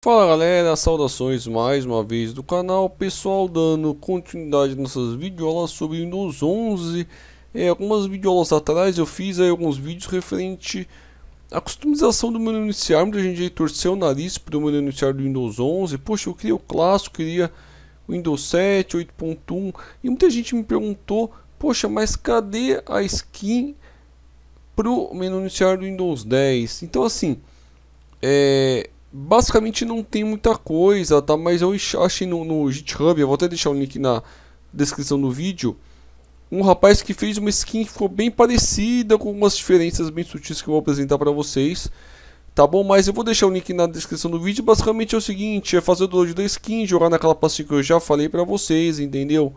Fala galera, saudações mais uma vez do canal Pessoal, dando continuidade nossas videoaulas sobre Windows 11 é, Algumas videoaulas atrás eu fiz aí, alguns vídeos referente à customização do menu iniciar Muita gente aí torceu o nariz para o menu iniciar do Windows 11 Poxa, eu queria o clássico, queria o Windows 7, 8.1 E muita gente me perguntou, poxa, mas cadê a skin para o menu iniciar do Windows 10? Então assim, é basicamente não tem muita coisa, tá? Mas eu achei no, no GitHub, eu vou até deixar o link na descrição do vídeo, um rapaz que fez uma skin que ficou bem parecida, com algumas diferenças bem sutis que eu vou apresentar para vocês. Tá bom? Mas eu vou deixar o link na descrição do vídeo. Basicamente é o seguinte, é fazer o download da skin, jogar naquela pastinha que eu já falei para vocês, entendeu?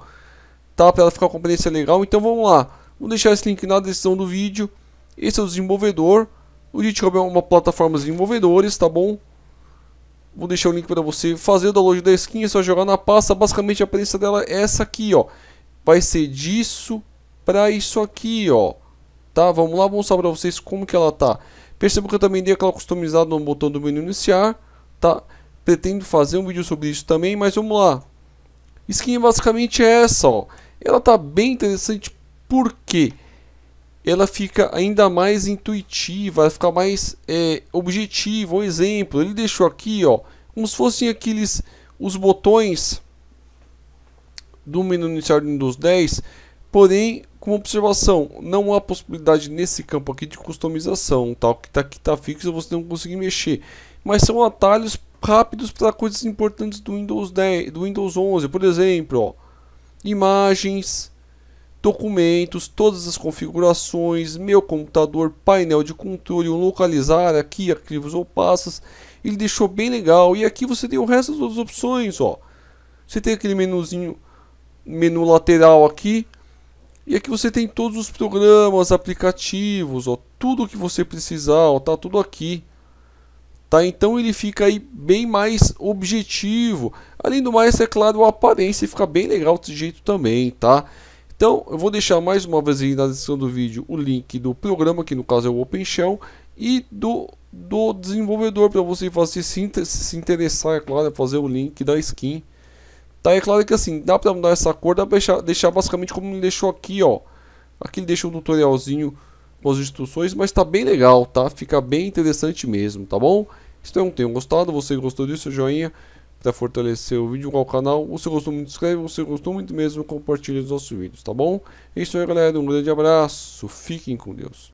Tá? Para ela ficar com aparência legal. Então vamos lá. Vou deixar esse link na descrição do vídeo. Esse é o desenvolvedor. O GitHub é uma plataforma de desenvolvedores, tá bom? Vou deixar o link para você fazer o download da skin, é só jogar na pasta. Basicamente a aparência dela é essa aqui, ó. Vai ser disso para isso aqui, ó. Tá? Vamos lá, vou mostrar para vocês como que ela tá. Percebo que eu também dei aquela customizada no botão do menu iniciar, tá? Pretendo fazer um vídeo sobre isso também, mas vamos lá. Skin basicamente é essa, ó. Ela tá bem interessante porque ela fica ainda mais intuitiva, ela fica mais é, objetiva. Um exemplo, ele deixou aqui, ó, como se fossem aqueles os botões do menu inicial do Windows 10, porém com observação, não há possibilidade nesse campo aqui de customização, tal tá? que está aqui está fixo, você não consegue mexer. Mas são atalhos rápidos para coisas importantes do Windows 10, do Windows 11, por exemplo, ó, imagens, documentos, todas as configurações, meu computador, painel de controle, localizar aqui, arquivos ou pastas. Ele deixou bem legal. E aqui você tem o resto das opções, ó. Você tem aquele menuzinho, menu lateral aqui. E aqui você tem todos os programas, aplicativos, ó, tudo que você precisar, ó, tá tudo aqui. Tá? Então ele fica aí bem mais objetivo. Além do mais, é claro, a aparência fica bem legal desse jeito também, tá? Então, eu vou deixar mais uma vez aí na descrição do vídeo o link do programa, que no caso é o OpenShell, e do, do desenvolvedor, para você fazer, se, se interessar, é claro, é fazer o link da skin. Tá, é claro que assim, dá para mudar essa cor, dá para deixar, deixar basicamente como ele deixou aqui, ó. Aqui ele deixou um tutorialzinho com as instruções, mas tá bem legal, tá? Fica bem interessante mesmo, tá bom? Espero que tenham gostado, você gostou disso, joinha para fortalecer o vídeo o canal. Você gostou muito, inscreve, você gostou muito mesmo, compartilhe os nossos vídeos, tá bom? É isso aí, galera. Um grande abraço, fiquem com Deus.